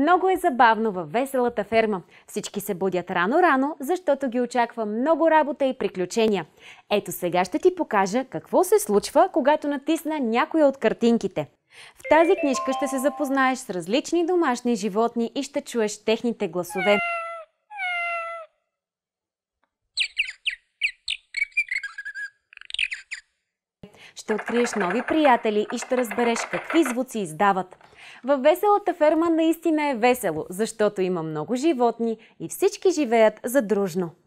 Много е забавно във веселата ферма. Всички се будят рано-рано, защото ги очаква много работа и приключения. Ето сега ще ти покажа какво се случва, когато натисна някоя от картинките. В тази книжка ще се запознаеш с различни домашни животни и ще чуеш техните гласове. ще откриеш нови приятели и ще разбереш какви звуци издават. Във веселата ферма наистина е весело, защото има много животни и всички живеят задружно.